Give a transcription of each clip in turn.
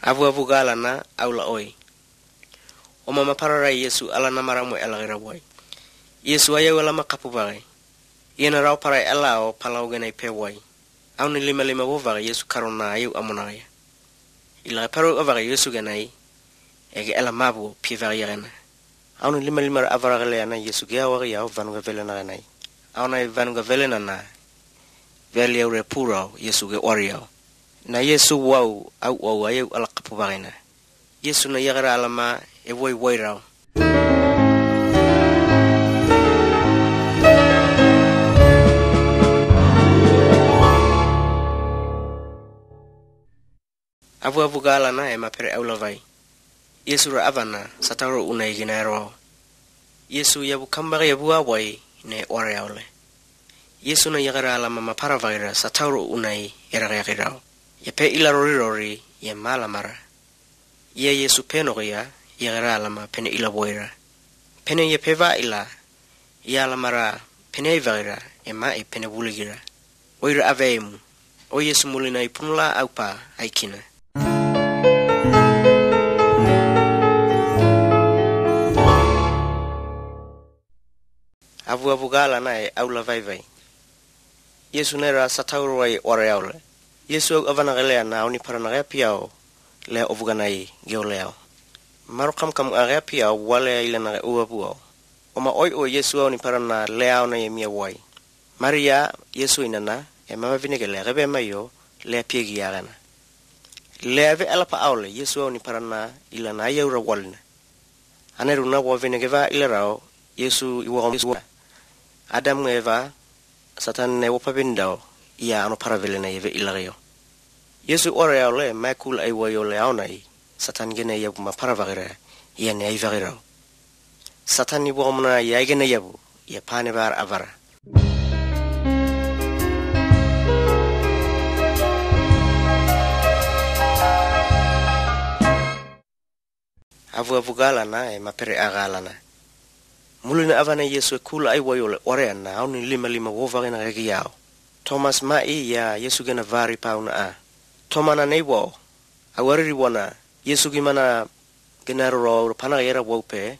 avu avu gala na au la oi. O mama pararai Iesu ala na maramu e ala ira wai. Iesu ai au ala e ma kapu vare. Ia na rau parai e ala o palau genai pe wai. Au ni lima lima vo vare Iesu karo na ayu amona ia. I lai paru a vare Iesu genai e ge ala mabu pi vare ia gena. Au ni lima lima ra avara gale ana Iesu gea wari au vanuga velena genai. Au na i vanuga velena na veli au repurau Iesu ge wari au. Iesu ge wari au. na yesu wau au wau ayau ala bagina yesu na yagara alama e woi woi avu avuavu gala na e mapere aulavai yesu ra avana sataro unaigina e roau yesu yabu kambaga yabu awai ne aole yesu na yagara alama maparavaira sataro unai e eragayagirau yepe ilarorirori ye malamara ye yesu penogoya yegera alama pene ilaboira pene yepe va'ila ye alamara pene aivagira e ma'i e pene vuligira oira aveimu e o yesu mulina ipunula aupa aikina avuavuga ala e aula vaivai yesu nera satauruai oareaula yesu avanagelea na auni paranagea piao le ovuganai geoleo maru kamkam agea piao wale ile na ua buao oma oi o yesu auni parana le aona ye mia wai maria yesu inana e mama vinegele gebe mayo le piegi le ave ala pa aole yesu auni parana ila na ye ura walna ane runa wa vinegeva ile rao yesu iwa adam eva satan ne wopabindao ia ano paravelena Yesu ora ya ole mai kula ai wai ole aona i. Satan gene ia ma para vagira ia ne ai vagira. Satan ni bo mona ia gene ia pane bar avara. avu avu galana e mapere agalana mulina avana yesu e kula i wai ole ore ana au ni lima lima tomas ma i ia yesu gena vari pauna a tomana neibo awariri wana yesu gimana genaro ro pana era pe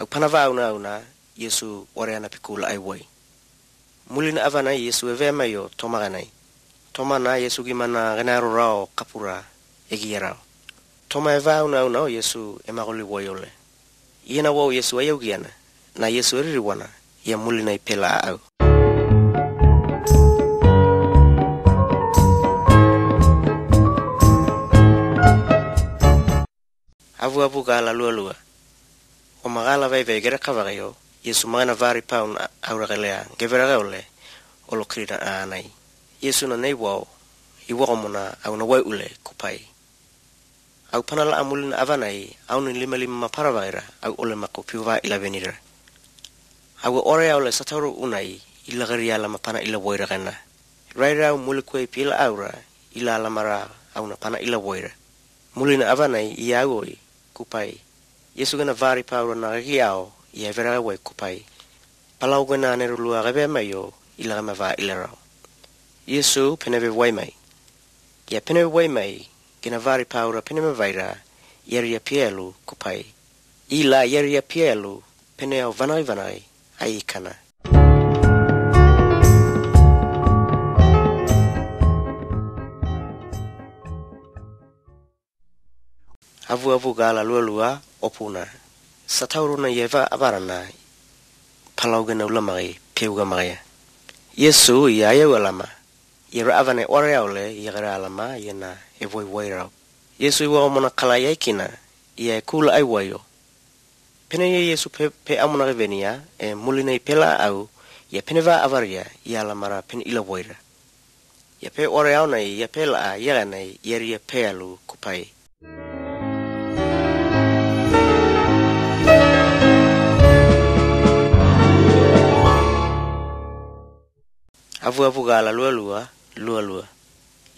ak pana va una yesu ana pikula ai wai mulin avana yesu eve mayo yo tomana yesu gimana genaro ro kapura era toma e va una una yesu emagoli woyole yena wo yesu ayogiana na yesu eriri wana ya mulina ipela au avuavuga alalualua o magala vaivaigere kavagayo yesu magana vari paun auragelea geveragaole ole lo krina aanai yesu na nei wao i waqomuna auna wai'ule kupai au pana la amulina avanai auna limalima maparavaira au ole makupiu va'ilavenira au e ore au le satauru unai ila lagaria lama pana ila woiragana raira au muli kuei pila aura ila alamara lamara auna pana ila woira mulina avanai i au oi kupai yesu gena vari paulo na gagi ao ia everaga uai kupai palau gena ane rulua gave mai o i laga ma va'ilarau iesu pene veuai mai ia pene veuai mai gena vari paura pene mavaira ia ria pielu kupai i la ia pielu pene ao vanai vanai ai ikana avu avu gala lua lua opuna. Sa tauru na yeva avarana palau na ulamai peuga maia. Yesu i aia ulama. I ra avane ore aule i agara alama i ana e voi wairau. Yesu i wa omona kalai aikina i e kula ai waio. Pene ye Yesu pe, pe amuna revenia e mulina i pela au i a pene avaria i alamara pene ila waira. I pe ore au nei i a pela a i aga nei i aria pealu kupai. avuavugala lualua isu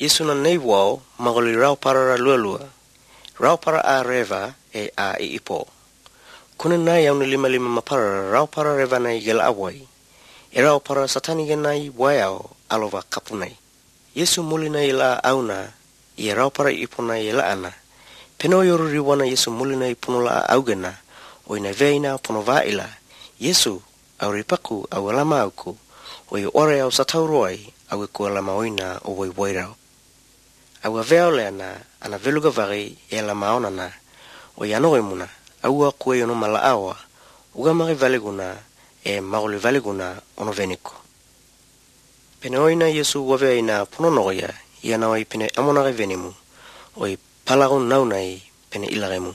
isuna nei wau magoli raupara ra lualua raupara a reva e a i ipo kuna na yauna limalima mapara para reva nei gela awai e para satani genai waiao alova kapunai yesu muli na ila auna ia para i ipona la ana pena ioru riwana yesu muli na i pono augena oina veina pono vaila yesu auripaku aualama auku oi ore au sa tauru ai au e kua oina o wai wairau. Au a vea ole ana, ana veluga vare e la maona na, oi i anore muna, au a kua iono mala awa, uga mare valeguna e maroli valeguna ono veniko. Pene oina iesu wavea ina pononoia, i anawa i pene amonare venimu, oi palaron naunai pene ilaremu.